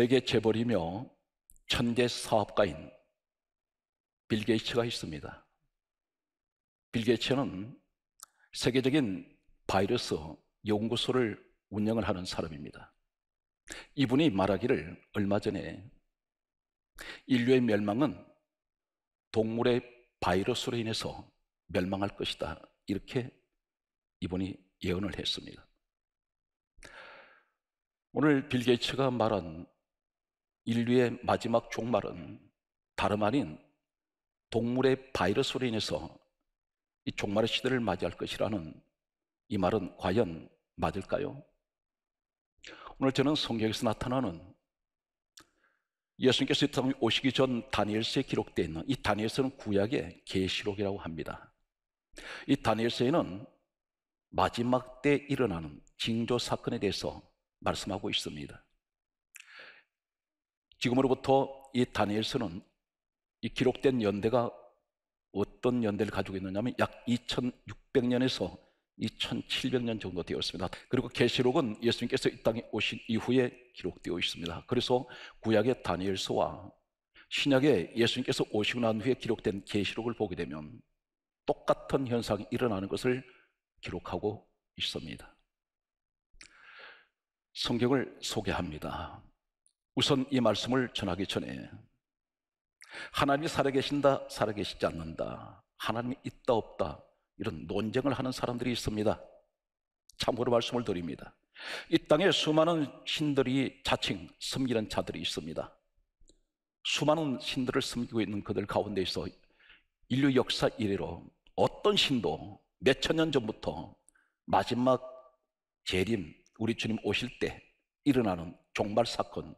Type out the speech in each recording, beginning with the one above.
세계 재벌이며 천재 사업가인 빌 게이츠가 있습니다. 빌 게이츠는 세계적인 바이러스 연구소를 운영을 하는 사람입니다. 이분이 말하기를 얼마 전에 인류의 멸망은 동물의 바이러스로 인해서 멸망할 것이다. 이렇게 이분이 예언을 했습니다. 오늘 빌 게이츠가 말한 인류의 마지막 종말은 다름 아닌 동물의 바이러스로 인해서 이 종말의 시대를 맞이할 것이라는 이 말은 과연 맞을까요? 오늘 저는 성경에서 나타나는 예수님께서 이 땅에 오시기 전 다니엘서에 기록되어 있는 이 다니엘서는 구약의 계시록이라고 합니다. 이 다니엘서에는 마지막 때 일어나는 징조 사건에 대해서 말씀하고 있습니다. 지금으로부터 이 다니엘서는 이 기록된 연대가 어떤 연대를 가지고 있느냐면 약 2600년에서 2700년 정도 되었습니다. 그리고 계시록은 예수님께서 이 땅에 오신 이후에 기록되어 있습니다. 그래서 구약의 다니엘서와 신약에 예수님께서 오시고 난 후에 기록된 계시록을 보게 되면 똑같은 현상이 일어나는 것을 기록하고 있습니다. 성경을 소개합니다. 우선 이 말씀을 전하기 전에 하나님이 살아계신다, 살아계시지 않는다, 하나님이 있다, 없다, 이런 논쟁을 하는 사람들이 있습니다. 참고로 말씀을 드립니다. 이 땅에 수많은 신들이 자칭 섬기는 자들이 있습니다. 수많은 신들을 섬기고 있는 그들 가운데서 인류 역사 이래로 어떤 신도 몇천 년 전부터 마지막 재림, 우리 주님 오실 때 일어나는 종말 사건,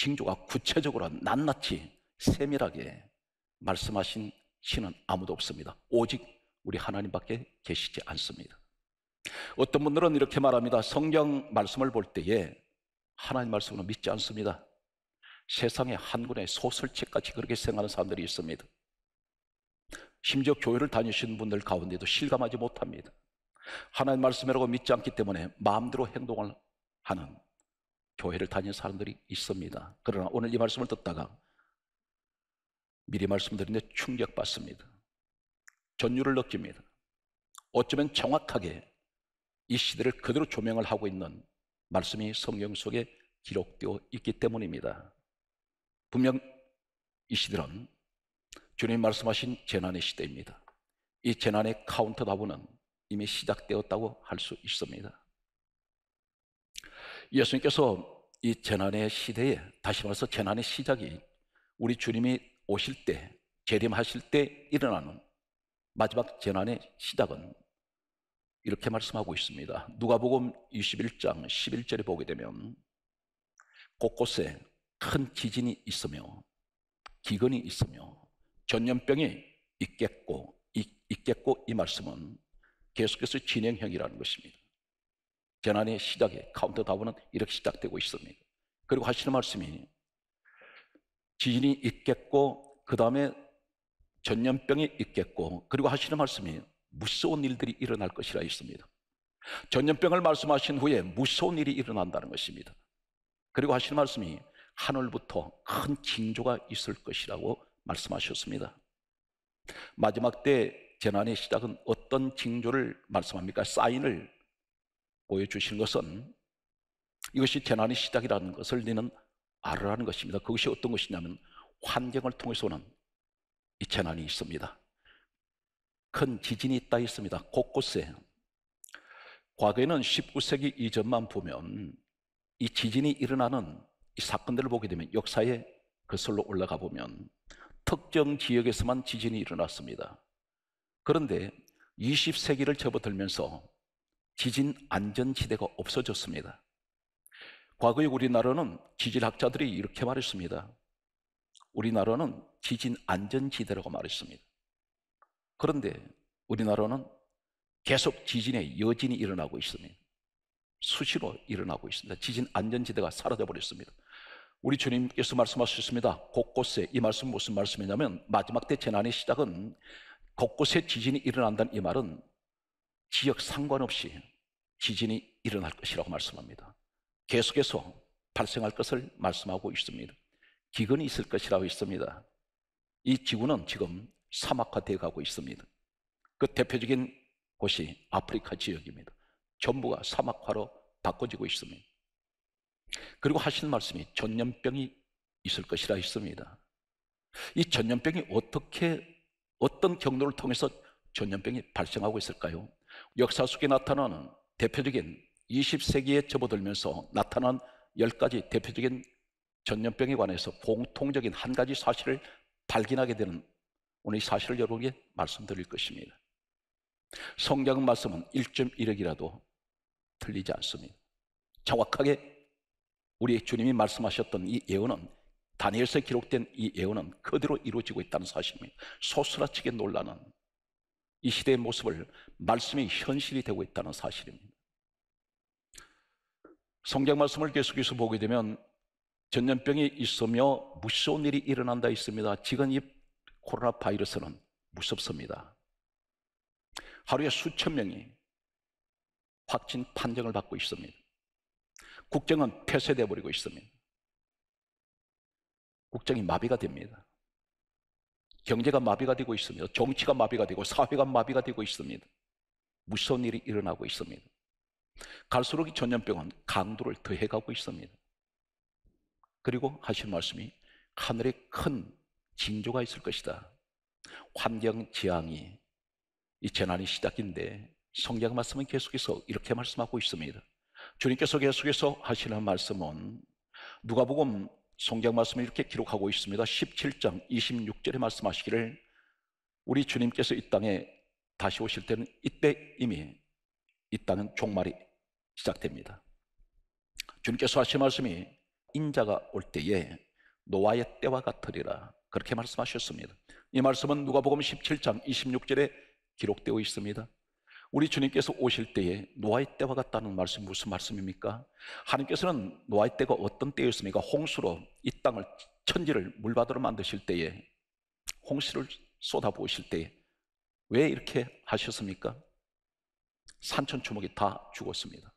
징조가 구체적으로 낱낱이 세밀하게 말씀하신 신은 아무도 없습니다. 오직 우리 하나님밖에 계시지 않습니다. 어떤 분들은 이렇게 말합니다. 성경 말씀을 볼 때에 하나님 말씀을 믿지 않습니다. 세상에 한 군의 소설책같이 그렇게 생각하는 사람들이 있습니다. 심지어 교회를 다니시는 분들 가운데도 실감하지 못합니다. 하나님 말씀이라고 믿지 않기 때문에 마음대로 행동을 하는 교회를 다니는 사람들이 있습니다. 그러나 오늘 이 말씀을 듣다가 미리 말씀드린데 충격받습니다. 전율을 느낍니다. 어쩌면 정확하게 이 시대를 그대로 조명을 하고 있는 말씀이 성경 속에 기록되어 있기 때문입니다. 분명 이 시대는 주님 말씀하신 재난의 시대입니다. 이 재난의 카운터다운은 이미 시작되었다고 할 수 있습니다. 예수님께서 이 재난의 시대에 다시 말해서 재난의 시작이 우리 주님이 오실 때 재림하실 때 일어나는 마지막 재난의 시작은 이렇게 말씀하고 있습니다. 누가복음 21장 11절에 보게 되면 곳곳에 큰 지진이 있으며 기근이 있으며 전염병이 있겠고 있, 겠고이 말씀은 계속해서 진행형이라는 것입니다. 재난의 시작에 카운터 다운은 이렇게 시작되고 있습니다. 그리고 하시는 말씀이 지진이 있겠고 그 다음에 전염병이 있겠고 그리고 하시는 말씀이 무서운 일들이 일어날 것이라 했습니다. 전염병을 말씀하신 후에 무서운 일이 일어난다는 것입니다. 그리고 하시는 말씀이 하늘부터 큰 징조가 있을 것이라고 말씀하셨습니다. 마지막 때 재난의 시작은 어떤 징조를 말씀합니까? 사인을 보여주신 것은 이것이 재난의 시작이라는 것을 너는 알으라는 것입니다. 그것이 어떤 것이냐면 환경을 통해서는 이 재난이 있습니다. 큰 지진이 따 있습니다. 곳곳에. 과거에는 19세기 이전만 보면 이 지진이 일어나는 이 사건들을 보게 되면 역사의 그슬로 올라가 보면 특정 지역에서만 지진이 일어났습니다. 그런데 20세기를 접어들면서 지진 안전지대가 없어졌습니다. 과거에 우리나라는 지질학자들이 이렇게 말했습니다. 우리나라는 지진 안전지대라고 말했습니다. 그런데 우리나라는 계속 지진의 여진이 일어나고 있습니다. 수시로 일어나고 있습니다. 지진 안전지대가 사라져 버렸습니다. 우리 주님께서 말씀하셨습니다. 곳곳에 이 말씀 무슨 말씀이냐면 마지막 때 재난의 시작은 곳곳에 지진이 일어난다는 이 말은 지역 상관없이 지진이 일어날 것이라고 말씀합니다. 계속해서 발생할 것을 말씀하고 있습니다. 기근이 있을 것이라고 했습니다이 지구는 지금 사막화되어 가고 있습니다. 그 대표적인 곳이 아프리카 지역입니다. 전부가 사막화로 바꿔지고 있습니다. 그리고 하신 말씀이 전염병이 있을 것이라 했습니다. 이 전염병이 어떻게 어떤 경로를 통해서 전염병이 발생하고 있을까요? 역사 속에 나타나는 대표적인 20세기에 접어들면서 나타난 10가지 대표적인 전염병에 관해서 공통적인 한 가지 사실을 발견하게 되는 오늘 이 사실을 여러분께 말씀드릴 것입니다. 성경 말씀은 1.1억이라도 틀리지 않습니다. 정확하게 우리 주님이 말씀하셨던 이 예언은 다니엘서 기록된 이 예언은 그대로 이루어지고 있다는 사실입니다. 소스라치게 놀라는 이 시대의 모습을 말씀이 현실이 되고 있다는 사실입니다. 성경 말씀을 계속해서 보게 되면 전염병이 있으며 무서운 일이 일어난다 있습니다. 지금 이 코로나 바이러스는 무섭습니다. 하루에 수천 명이 확진 판정을 받고 있습니다. 국정은 폐쇄돼 버리고 있습니다. 국정이 마비가 됩니다. 경제가 마비가 되고 있습니다. 정치가 마비가 되고 사회가 마비가 되고 있습니다. 무서운 일이 일어나고 있습니다. 갈수록 이 전염병은 강도를 더해가고 있습니다. 그리고 하신 말씀이 하늘에 큰 징조가 있을 것이다. 환경 지향이 이 재난이 시작인데 성경 말씀은 계속해서 이렇게 말씀하고 있습니다. 주님께서 계속해서 하시는 말씀은 누가복음 성경 말씀을 이렇게 기록하고 있습니다. 17장 26절에 말씀하시기를 우리 주님께서 이 땅에 다시 오실 때는 이때 이미 이 땅은 종말이 시작됩니다. 주님께서 하신 말씀이 인자가 올 때에 노아의 때와 같으리라 그렇게 말씀하셨습니다. 이 말씀은 누가복음 17장 26절에 기록되어 있습니다. 우리 주님께서 오실 때에 노아의 때와 같다는 말씀 무슨 말씀입니까? 하나님께서는 노아의 때가 어떤 때였습니까? 홍수로 이 땅을 천지를 물바다로 만드실 때에 홍수를 쏟아부으실 때에 왜 이렇게 하셨습니까? 산천 초목이 다 죽었습니다.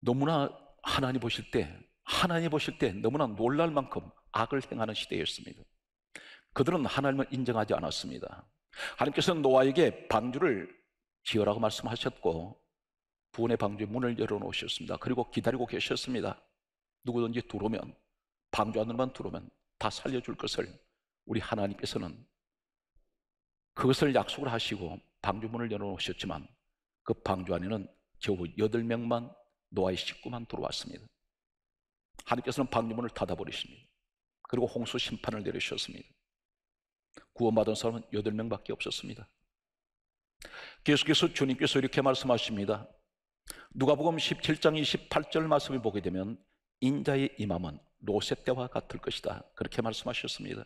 너무나 하나님 보실 때 하나님 보실 때 너무나 놀랄 만큼 악을 행하는 시대였습니다. 그들은 하나님을 인정하지 않았습니다. 하나님께서는 노아에게 방주를 지어라고 말씀하셨고 부원의 방주의 문을 열어놓으셨습니다. 그리고 기다리고 계셨습니다. 누구든지 들어오면 방주 안으로만 들어오면 다 살려줄 것을 우리 하나님께서는 그것을 약속을 하시고 방주 문을 열어놓으셨지만 그 방주 안에는 겨우 여덟 명만 노아의 식구만 들어왔습니다. 하나님께서는 방주 문을 닫아버리십니다. 그리고 홍수 심판을 내리셨습니다. 구원받은 사람은 8명밖에 없었습니다. 계속해서 주님께서 이렇게 말씀하십니다. 누가복음 17장 28절 말씀을 보게 되면 인자의 임함은 로세 때와 같을 것이다. 그렇게 말씀하셨습니다.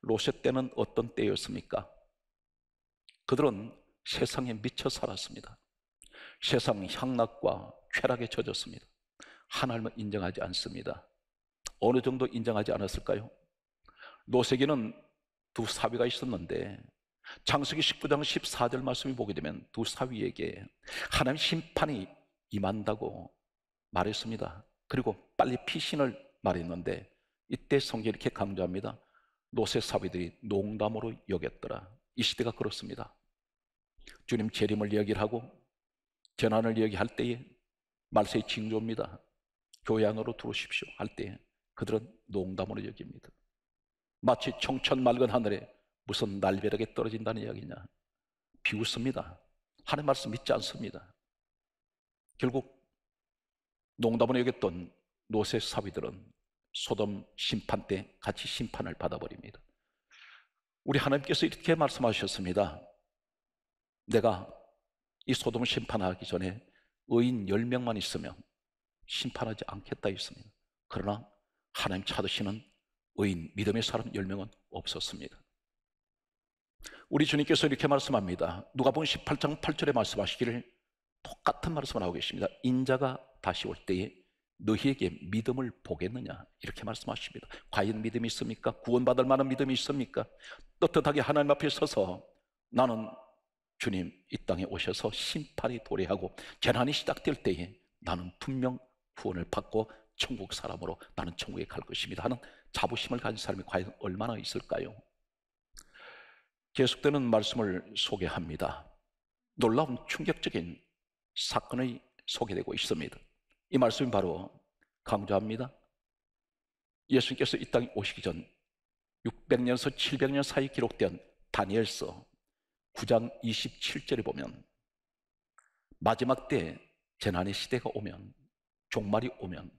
로세 때는 어떤 때였습니까? 그들은 세상에 미쳐 살았습니다. 세상 향락과 쾌락에 젖었습니다. 하나님을 인정하지 않습니다. 어느 정도 인정하지 않았을까요? 노세기는 두 사위가 있었는데 창세기 19장 14절 말씀을 보게 되면 두 사위에게 하나님 심판이 임한다고 말했습니다. 그리고 빨리 피신을 말했는데 이때 성경이 이렇게 강조합니다. 노세 사비들이 농담으로 여겼더라. 이 시대가 그렇습니다. 주님 재림을 이야기 하고 재난을 이야기할 때에 말세의 징조입니다. 교양으로 들어오십시오 할 때 그들은 농담으로 여깁니다. 마치 청천 맑은 하늘에 무슨 날벼락에 떨어진다는 이야기냐. 비웃습니다. 하는 말씀 믿지 않습니다. 결국 농담을 여겼던 노세 사비들은 소돔 심판 때 같이 심판을 받아버립니다. 우리 하나님께서 이렇게 말씀하셨습니다. 내가 이 소돔을 심판하기 전에 의인 10명만 있으면 심판하지 않겠다 했습니다. 그러나 하나님 찾으시는 의인, 믿음의 사람 10명은 없었습니다. 우리 주님께서 이렇게 말씀합니다. 누가 본 18장 8절에 말씀하시기를 똑같은 말씀을 하고 계십니다. 인자가 다시 올 때에 너희에게 믿음을 보겠느냐 이렇게 말씀하십니다 과연 믿음이 있습니까? 구원받을 만한 믿음이 있습니까? 떳떳하게 하나님 앞에 서서 나는 주님 이 땅에 오셔서 심판이 도래하고 재난이 시작될 때에 나는 분명 구원을 받고 천국 사람으로 나는 천국에 갈 것입니다 하는 자부심을 가진 사람이 과연 얼마나 있을까요? 계속되는 말씀을 소개합니다. 놀라운 충격적인 사건이 소개되고 있습니다. 이 말씀이 바로 강조합니다. 예수님께서 이 땅에 오시기 전 600년에서 700년 사이 기록된 다니엘서 9장 27절에 보면 마지막 때 재난의 시대가 오면 종말이 오면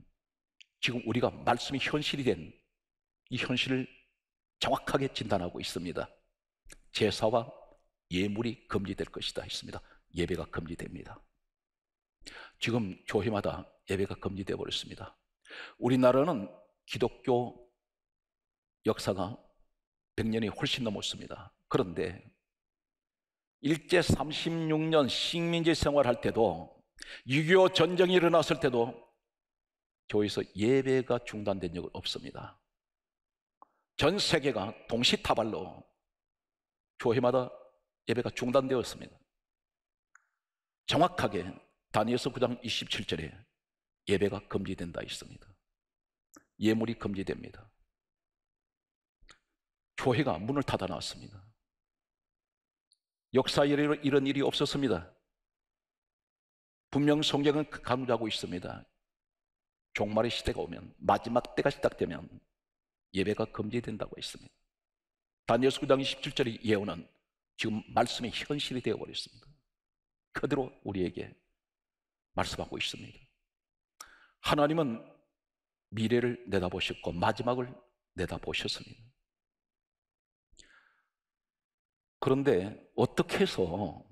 지금 우리가 말씀이 현실이 된 이 현실을 정확하게 진단하고 있습니다. 제사와 예물이 금지될 것이다 했습니다. 예배가 금지됩니다. 지금 교회마다 예배가 금지되어 버렸습니다. 우리나라는 기독교 역사가 100년이 훨씬 넘었습니다. 그런데 일제 36년 식민지 생활할 때도 6.25 전쟁이 일어났을 때도 교회에서 예배가 중단된 적은 없습니다. 전 세계가 동시타발로 교회마다 예배가 중단되었습니다. 정확하게 다니엘서 9장 27절에 예배가 금지된다 있습니다. 예물이 금지됩니다. 교회가 문을 닫아 놨습니다. 역사 이래로 이런 일이 없었습니다. 분명 성경은 강조하고 그 있습니다. 종말의 시대가 오면 마지막 때가 시작되면 예배가 금지된다고 했습니다. 다니엘서 9장 17절의 예언은 지금 말씀이 현실이 되어 버렸습니다. 그대로 우리에게 말씀하고 있습니다. 하나님은 미래를 내다보셨고 마지막을 내다보셨습니다. 그런데 어떻게 해서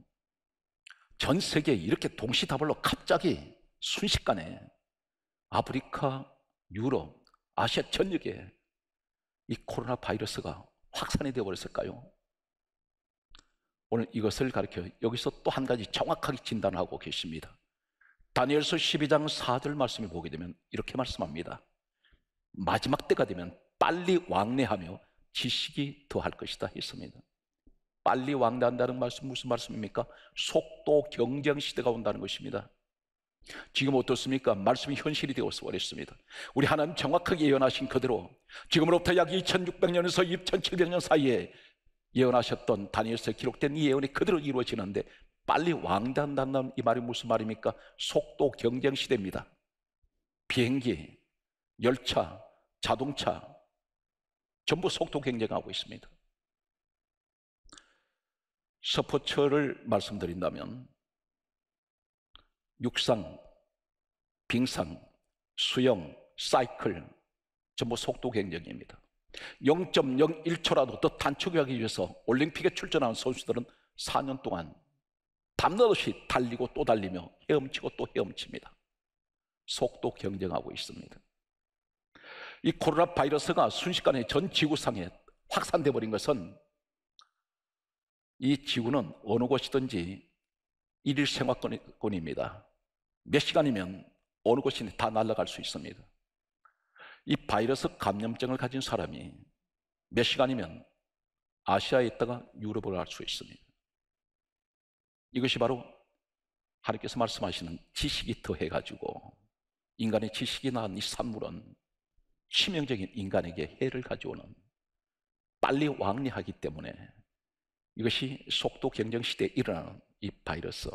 전 세계에 이렇게 동시다발로 갑자기 순식간에 아프리카, 유럽, 아시아 전역에 이 코로나 바이러스가 확산이 되어버렸을까요? 오늘 이것을 가르켜 여기서 또 한 가지 정확하게 진단하고 계십니다. 다니엘서 12장 4절 말씀을 보게 되면 이렇게 말씀합니다. 마지막 때가 되면 빨리 왕래하며 지식이 더할 것이다 했습니다. 빨리 왕대한다는 말씀 무슨 말씀입니까? 속도 경쟁 시대가 온다는 것입니다. 지금 어떻습니까? 말씀이 현실이 되어서 버렸습니다. 우리 하나님 정확하게 예언하신 그대로 지금으로부터 약 2600년에서 2700년 사이에 예언하셨던 다니엘서 기록된 이 예언이 그대로 이루어지는데 빨리 왕단단단 이 말이 무슨 말입니까? 속도 경쟁 시대입니다. 비행기, 열차, 자동차 전부 속도 경쟁하고 있습니다. 서포처를 말씀드린다면 육상, 빙상, 수영, 사이클 전부 속도 경쟁입니다. 0.01초라도 더 단축하기 위해서 올림픽에 출전하는 선수들은 4년 동안 담나듯이 달리고 또 달리며 헤엄치고 또 헤엄칩니다. 속도 경쟁하고 있습니다. 이 코로나 바이러스가 순식간에 전 지구상에 확산돼 버린 것은 이 지구는 어느 곳이든지 일일 생활권입니다. 몇 시간이면 어느 곳이든 다 날아갈 수 있습니다. 이 바이러스 감염증을 가진 사람이 몇 시간이면 아시아에 있다가 유럽을 갈 수 있습니다. 이것이 바로 하나님께서 말씀하시는 지식이 더해가지고 인간의 지식이 낳은 이 산물은 치명적인 인간에게 해를 가져오는 빨리 왕리하기 때문에 이것이 속도 경쟁 시대에 일어나는 이 바이러스.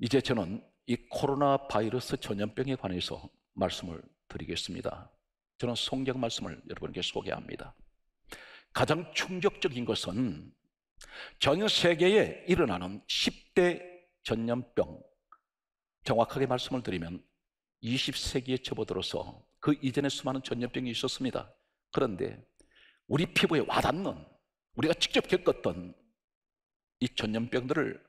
이제 저는 이 코로나 바이러스 전염병에 관해서 말씀을 드리겠습니다. 저는 성경 말씀을 여러분께 소개합니다. 가장 충격적인 것은 전 세계에 일어나는 10대 전염병, 정확하게 말씀을 드리면 20세기에 접어들어서 그 이전에 수많은 전염병이 있었습니다. 그런데 우리 피부에 와닿는 우리가 직접 겪었던 이 전염병들을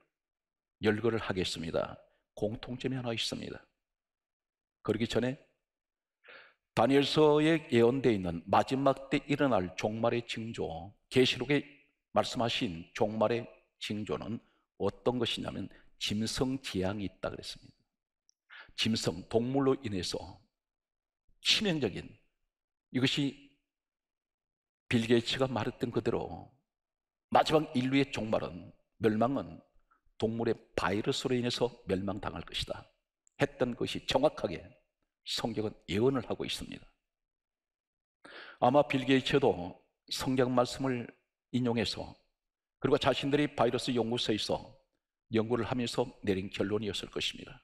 열거를 하겠습니다. 공통점이 하나 있습니다. 그러기 전에 다니엘서에 예언되어 있는 마지막 때 일어날 종말의 징조, 계시록에 말씀하신 종말의 징조는 어떤 것이냐면 짐승 지향이 있다 그랬습니다. 짐승, 동물로 인해서 치명적인 이것이 빌게이츠가 말했던 그대로 마지막 인류의 종말은 멸망은 동물의 바이러스로 인해서 멸망당할 것이다 했던 것이 정확하게 성경은 예언을 하고 있습니다 아마 빌게이츠도 성경 말씀을 인용해서 그리고 자신들이 바이러스 연구소에서 연구를 하면서 내린 결론이었을 것입니다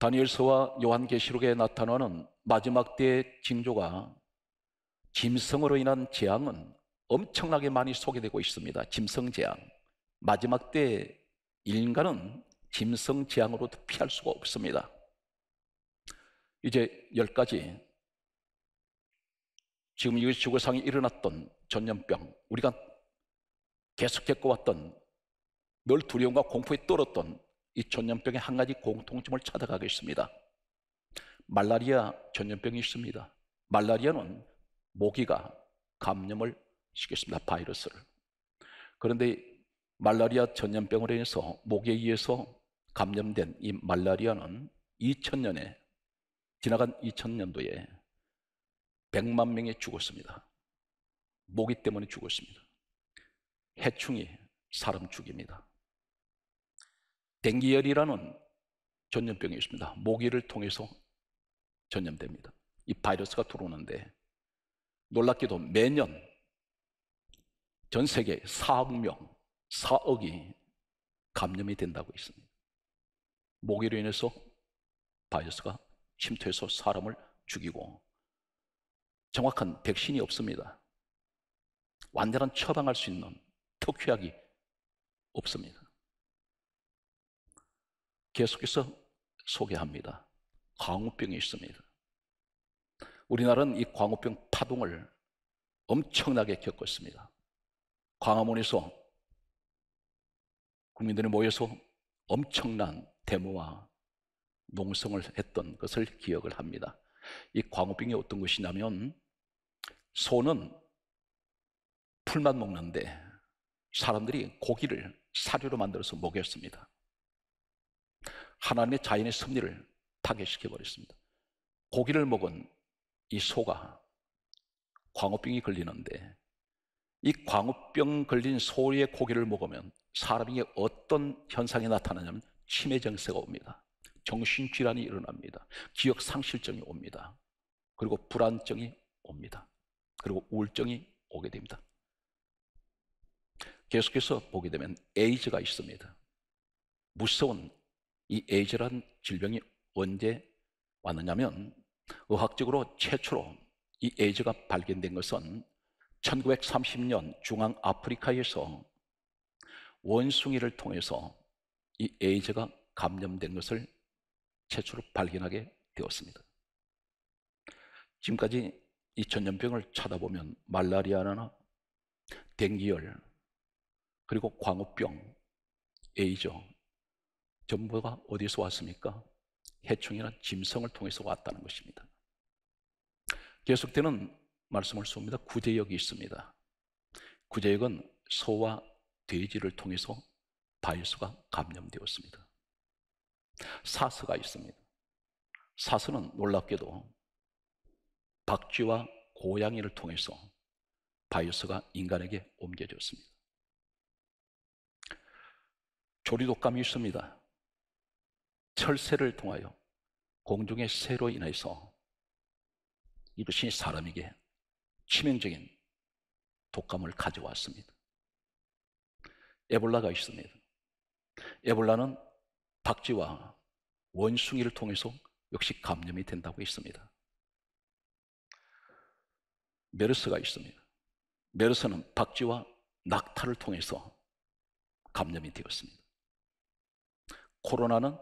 다니엘서와 요한계시록에 나타나는 마지막 때의 징조가 짐승으로 인한 재앙은 엄청나게 많이 소개되고 있습니다. 짐승 재앙. 마지막 때 인간은 짐승 재앙으로 도 피할 수가 없습니다. 이제 열 가지 지금 이 지구상에 일어났던 전염병, 우리가 계속 겪어왔던 늘 두려움과 공포에 떨었던 이 전염병의 한 가지 공통점을 찾아가겠습니다. 말라리아 전염병이 있습니다. 말라리아는 모기가 감염을 시켰습니다. 바이러스를. 그런데 말라리아 전염병으로 인해서 모기에 의해서 감염된 이 말라리아는 2000년에 지나간 2000년도에 100만 명이 죽었습니다. 모기 때문에 죽었습니다. 해충이 사람 죽입니다. 댕기열이라는 전염병이 있습니다. 모기를 통해서 전염됩니다. 이 바이러스가 들어오는데 놀랍게도 매년 전 세계 4억 명, 4억이 감염이 된다고 있습니다. 모기로 인해서 바이러스가 침투해서 사람을 죽이고 정확한 백신이 없습니다. 완전한 처방할 수 있는 특효약이 없습니다. 계속해서 소개합니다. 광우병이 있습니다. 우리나라는 이 광우병 파동을 엄청나게 겪었습니다. 광화문에서 국민들이 모여서 엄청난 데모와 농성을 했던 것을 기억을 합니다. 이 광우병이 어떤 것이냐면 소는 풀만 먹는데 사람들이 고기를 사료로 만들어서 먹였습니다. 하나님의 자연의 섭리를 타겟시켜 버렸습니다. 고기를 먹은 이 소가 광우병이 걸리는데 이 광우병 걸린 소의 고기를 먹으면 사람에게 어떤 현상이 나타나냐면 치매 증세가 옵니다. 정신질환이 일어납니다. 기억 상실증이 옵니다. 그리고 불안증이 옵니다. 그리고 우울증이 오게 됩니다. 계속해서 보게 되면 에이즈가 있습니다. 무서운 이 에이즈란 질병이 언제 왔느냐면 의학적으로 최초로 이 에이즈가 발견된 것은 1930년 중앙 아프리카에서 원숭이를 통해서 이 에이즈가 감염된 것을 최초로 발견하게 되었습니다. 지금까지 이 전염병을 찾아보면 말라리아나 댕기열 그리고 광우병, 에이즈 전부가 어디서 왔습니까? 해충이나 짐승을 통해서 왔다는 것입니다. 계속되는 말씀을 쏩니다. 구제역이 있습니다. 구제역은 소와 돼지를 통해서 바이러스가 감염되었습니다. 사스가 있습니다. 사스는 놀랍게도 박쥐와 고양이를 통해서 바이러스가 인간에게 옮겨졌습니다. 조리독감이 있습니다. 철새를 통하여 공중의 새로 인해서 이것이 사람에게 치명적인 독감을 가져왔습니다. 에볼라가 있습니다. 에볼라는 박쥐와 원숭이를 통해서 역시 감염이 된다고 했습니다 메르스가 있습니다. 메르스는 박쥐와 낙타를 통해서 감염이 되었습니다. 코로나는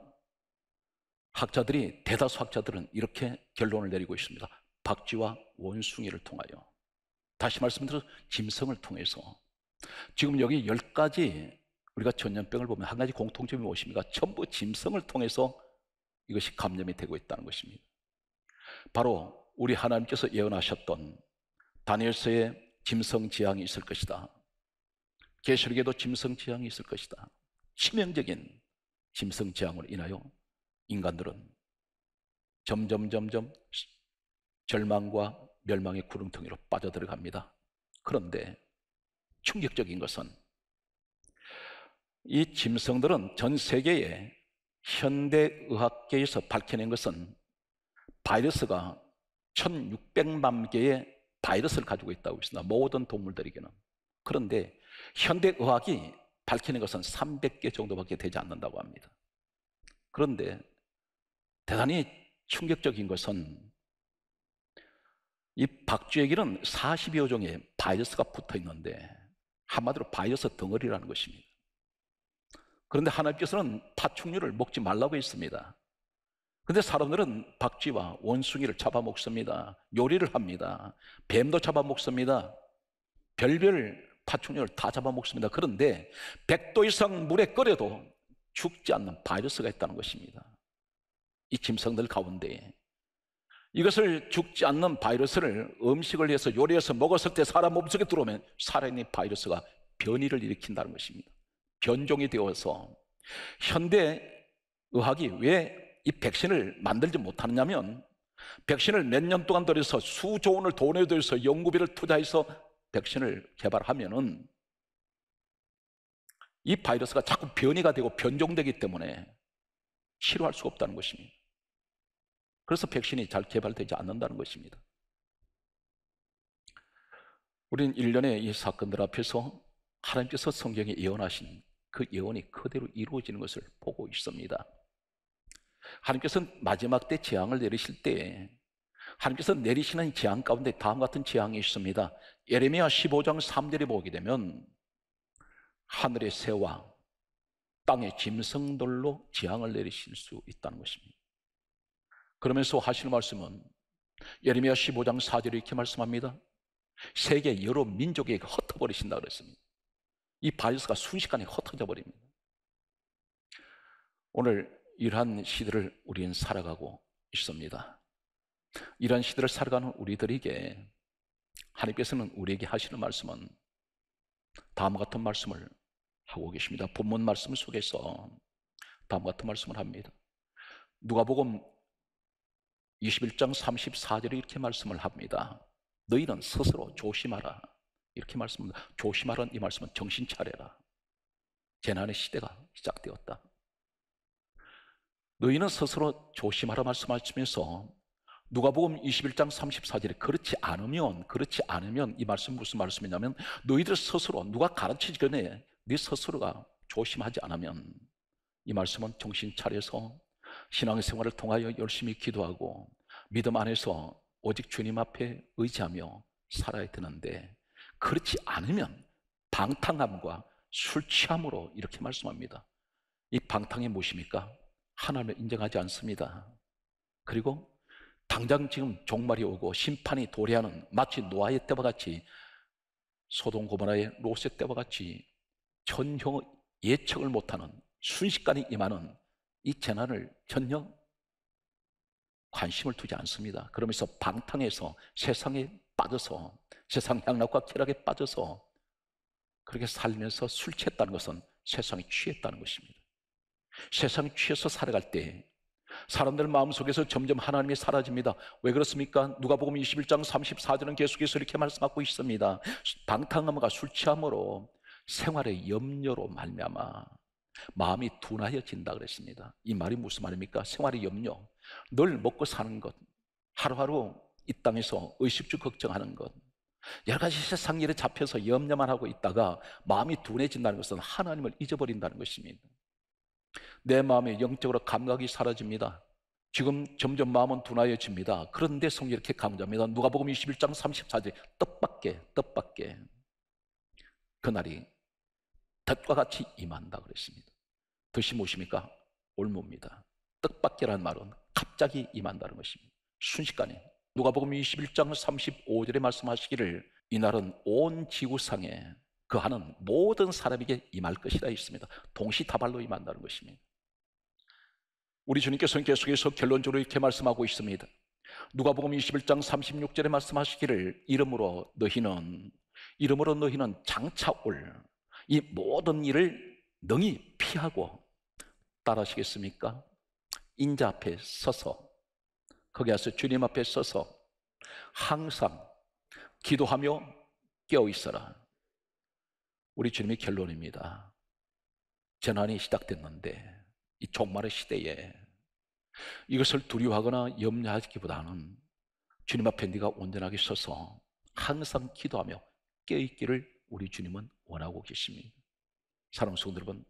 학자들이 대다수 학자들은 이렇게 결론을 내리고 있습니다. 박쥐와 원숭이를 통하여 다시 말씀드려서 짐승을 통해서 지금 여기 열 가지 우리가 전염병을 보면 한 가지 공통점이 무엇입니까? 전부 짐승을 통해서 이것이 감염이 되고 있다는 것입니다. 바로 우리 하나님께서 예언하셨던 다니엘서에 짐승 지향이 있을 것이다. 계시록에도 짐승 지향이 있을 것이다. 치명적인 짐승 지향으로 인하여 인간들은 점점 점점 절망과 멸망의 구름통이로 빠져들어갑니다. 그런데 충격적인 것은 이 짐승들은 전 세계에 현대 의학계에서 밝혀낸 것은 바이러스가 1600만 개의 바이러스를 가지고 있다고 했습니다. 모든 동물들에게는. 그런데 현대 의학이 밝히는 것은 300개 정도밖에 되지 않는다고 합니다. 그런데 대단히 충격적인 것은 이 박쥐에게는 40여 종의 바이러스가 붙어 있는데 한마디로 바이러스 덩어리라는 것입니다. 그런데 하나님께서는 파충류를 먹지 말라고 했습니다. 그런데 사람들은 박쥐와 원숭이를 잡아먹습니다. 요리를 합니다. 뱀도 잡아먹습니다. 별별 파충류를 다 잡아먹습니다. 그런데 100도 이상 물에 끓여도 죽지 않는 바이러스가 있다는 것입니다. 이 짐승들 가운데 이것을 죽지 않는 바이러스를 음식을 위 해서 요리해서 먹었을 때 사람 몸속에 들어오면 살아있는 바이러스가 변이를 일으킨다는 것입니다. 변종이 되어서 현대 의학이 왜 이 백신을 만들지 못하느냐면 백신을 몇 년 동안 들여서 수조 원을 돈에 들여서 연구비를 투자해서 백신을 개발하면은 이 바이러스가 자꾸 변이가 되고 변종되기 때문에 치료할 수 없다는 것입니다. 그래서 백신이 잘 개발되지 않는다는 것입니다. 우리는 일련의 이 사건들 앞에서 하나님께서 성경에 예언하신 그 예언이 그대로 이루어지는 것을 보고 있습니다. 하나님께서는 마지막 때 재앙을 내리실 때 하나님께서 내리시는 재앙 가운데 다음 과 같은 재앙이 있습니다. 예레미야 15장 3절에 보게 되면 하늘의 새와 땅의 짐승들로 지향을 내리실 수 있다는 것입니다. 그러면서 하시는 말씀은 예레미야 15장 4절에 이렇게 말씀합니다. 세계 여러 민족에 게 흩어버리신다 그랬습니다. 이 바이러스가 순식간에 흩어져 버립니다. 오늘 이러한 시대를 우리는 살아가고 있습니다. 이러한 시대를 살아가는 우리들에게 하나님께서는 우리에게 하시는 말씀은 다음 같은 말씀을 하고 계십니다. 본문 말씀 속에서 다음 과 같은 말씀을 합니다. 누가복음 21장 34절에 이렇게 말씀을 합니다. 너희는 스스로 조심하라. 이렇게 말씀합니다. 조심하라는 이 말씀은 정신 차려라. 재난의 시대가 시작되었다. 너희는 스스로 조심하라 말씀하시면서 누가복음 21장 34절에 그렇지 않으면 그렇지 않으면 이 말씀 무슨 말씀이냐면 너희들 스스로 누가 가르치기 전에 네 스스로가 조심하지 않으면 이 말씀은 정신 차려서 신앙생활을 통하여 열심히 기도하고 믿음 안에서 오직 주님 앞에 의지하며 살아야 되는데 그렇지 않으면 방탕함과 술 취함으로 이렇게 말씀합니다. 이 방탕이 무엇입니까? 하나님을 인정하지 않습니다. 그리고 당장 지금 종말이 오고 심판이 도래하는 마치 노아의 때와 같이 소동 고모라의 로세 때와 같이 전혀 예측을 못하는 순식간에 임하는 이 재난을 전혀 관심을 두지 않습니다. 그러면서 방탕해서 세상에 빠져서 세상 향락과 쾌락에 빠져서 그렇게 살면서 술 취했다는 것은 세상에 취했다는 것입니다. 세상에 취해서 살아갈 때 사람들 마음속에서 점점 하나님이 사라집니다. 왜 그렇습니까? 누가보음 21장 34절은 계속해서 이렇게 말씀하고 있습니다. 방탕함과 술 취함으로 생활의 염려로 말미암아 마음이 둔하여진다 그랬습니다. 이 말이 무슨 말입니까? 생활의 염려, 늘 먹고 사는 것, 하루하루 이 땅에서 의식주 걱정하는 것, 여러 가지 세상 일에 잡혀서 염려만 하고 있다가 마음이 둔해진다는 것은 하나님을 잊어버린다는 것입니다. 내 마음에 영적으로 감각이 사라집니다. 지금 점점 마음은 둔하여집니다. 그런데 성경이 이렇게 강조합니다. 누가복음 21장 34절 떡밖에떡밖에 그날이 덫과 같이 임한다 그랬습니다. 덫이 무엇입니까? 올무입니다. 뜻밖이라는 말은 갑자기 임한다는 것입니다. 순식간에 누가복음 21장 35절에 말씀하시기를 이날은 온 지구상에 그 하는 모든 사람에게 임할 것이라 했습니다. 동시다발로 임한다는 것입니다. 우리 주님께서는 계속해서 결론적으로 이렇게 말씀하고 있습니다. 누가복음 21장 36절에 말씀하시기를 이름으로 너희는 이름으로 너희는 장차 올이 모든 일을 능히 피하고 따라하시겠습니까? 인자 앞에 서서 거기 가서 주님 앞에 서서 항상 기도하며 깨어 있어라. 우리 주님의 결론입니다. 재난이 시작됐는데 이 종말의 시대에 이것을 두려워하거나 염려하기보다는 주님 앞에 네가 온전하게 서서 항상 기도하며 깨어있기를 우리 주님은 원하고 계십니다. 사랑 성도 여러분,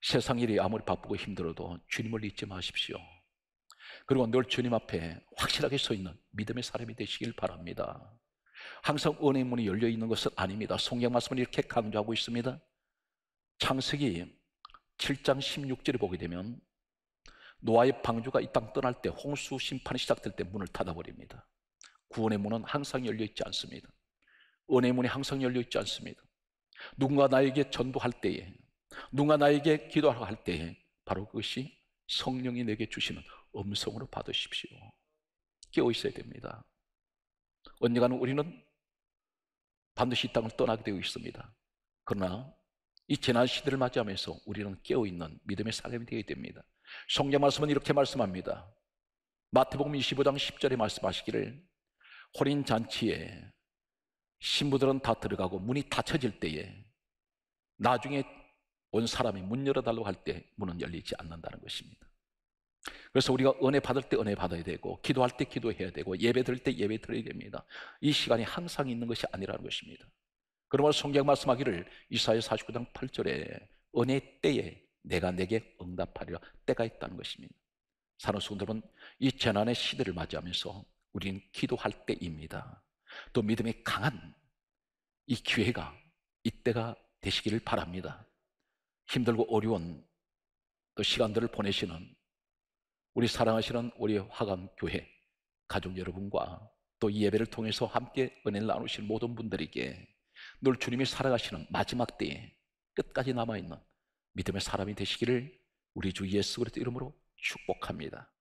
세상 일이 아무리 바쁘고 힘들어도 주님을 잊지 마십시오. 그리고 늘 주님 앞에 확실하게 서 있는 믿음의 사람이 되시길 바랍니다. 항상 은혜의 문이 열려 있는 것은 아닙니다. 성경 말씀을 이렇게 강조하고 있습니다. 창세기 7장 16절을 보게 되면 노아의 방주가 이 땅 떠날 때 홍수 심판이 시작될 때 문을 닫아버립니다. 구원의 문은 항상 열려 있지 않습니다. 은혜 문이 항상 열려 있지 않습니다. 누군가 나에게 전도할 때에, 누군가 나에게 기도하러 할 때에 바로 그것이 성령이 내게 주시는 음성으로 받으십시오. 깨어 있어야 됩니다. 언젠가는 우리는 반드시 이 땅을 떠나게 되어 있습니다. 그러나 이 재난 시대를 맞이하면서 우리는 깨어 있는 믿음의 사람이 되어야 됩니다. 성경 말씀은 이렇게 말씀합니다. 마태복음 25장 10절에 말씀하시기를 혼인 잔치에 신부들은 다 들어가고 문이 닫혀질 때에 나중에 온 사람이 문 열어달라고 할 때 문은 열리지 않는다는 것입니다. 그래서 우리가 은혜 받을 때 은혜 받아야 되고 기도할 때 기도해야 되고 예배 드릴 때 예배 드려야 됩니다. 이 시간이 항상 있는 것이 아니라는 것입니다. 그러므로 성경 말씀하기를 이사야 49장 8절에 은혜 때에 내가 내게 응답하리라 때가 있다는 것입니다. 사는 성들은이 재난의 시대를 맞이하면서 우리는 기도할 때입니다. 또 믿음이 강한 이 기회가 이때가 되시기를 바랍니다. 힘들고 어려운 또 시간들을 보내시는 우리 사랑하시는 우리 화감교회 가족 여러분과 또 이 예배를 통해서 함께 은혜를 나누신 모든 분들에게 늘 주님이 살아가시는 마지막 때에 끝까지 남아있는 믿음의 사람이 되시기를 우리 주 예수 그리스도 이름으로 축복합니다.